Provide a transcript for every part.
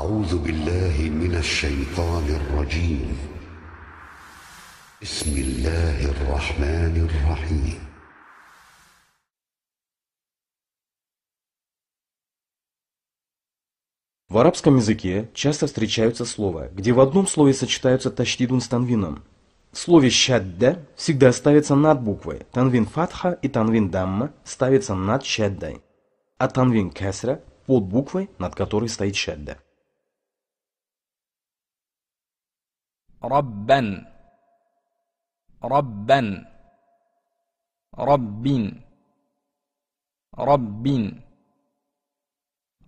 أعوذ بالله من الشيطان الرجيم بسم الله الرحمن الرحيم В арабском языке часто встречаются слова, где в одном слове сочетаются ташдидун с танвином. В слове «щадда» всегда ставится над буквой. Танвин фатха и танвин дамма ставится над «щаддой», а танвин кесра – под буквой, над которой стоит «щадда». ربا ربا رب رب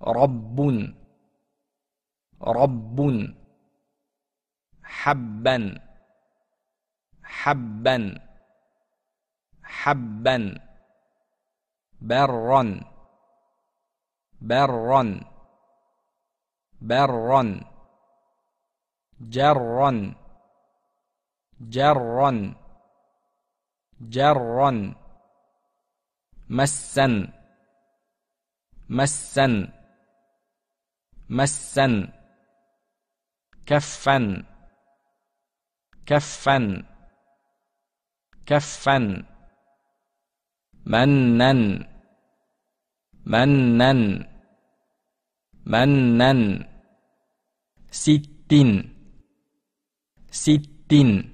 رب رب حبا حبا حبا برا برا برا جرا جرا جرا مسا مسا مسا كفا كفا كفا منن منن منن ستين ستين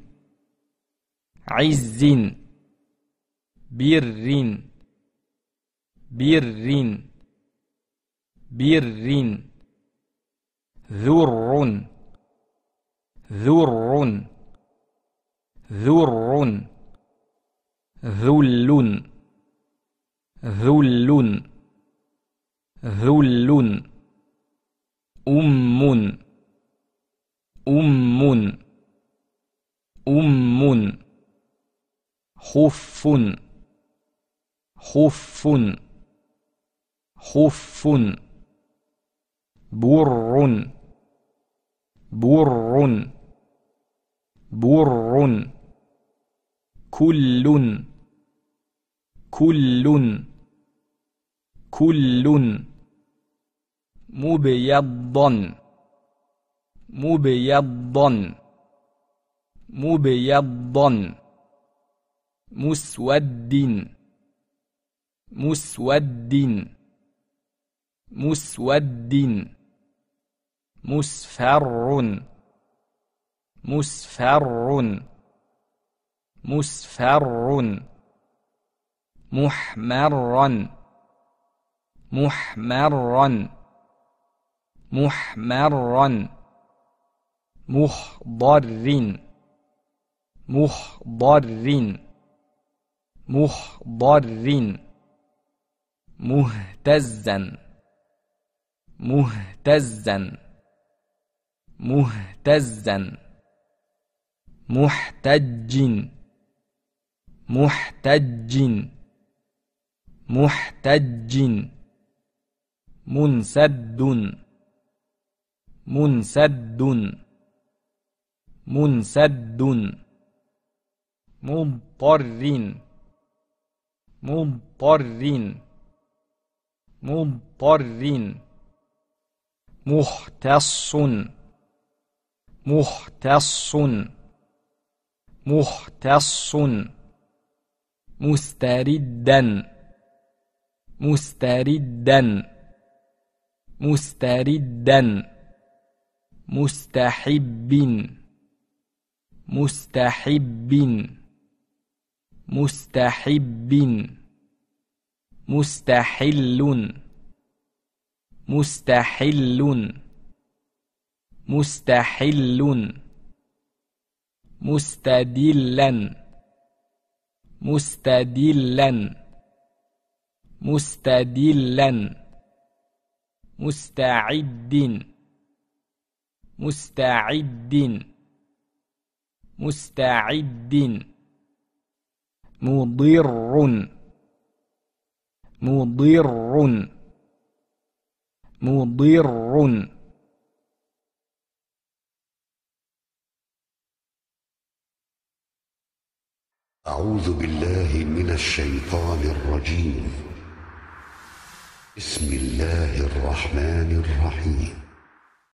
عز بر بر بر ذر ذر ذر ذل ذل ذل أم أم أم خف خف خف بر بر بر كل كل كل مبيضا مبيضا مبيضا مسود مسود مسود مسفر مسفر مسفر محمرا محمرا محمرا محضر محضر محضر مهتزا مهتزا مهتزا محتج محتج محتج منسد منسد منسد مضطر مضطرين مضطرين مختص مختص مختص مستردا مستردا مستردا مستحب مستحب مستحب مستحل مستحل مستحل مستدلا مستدلا مستدلا مستعد مستعد مستعد مضر مضر مضر أعوذ بالله من الشيطان الرجيم بسم الله الرحمن الرحيم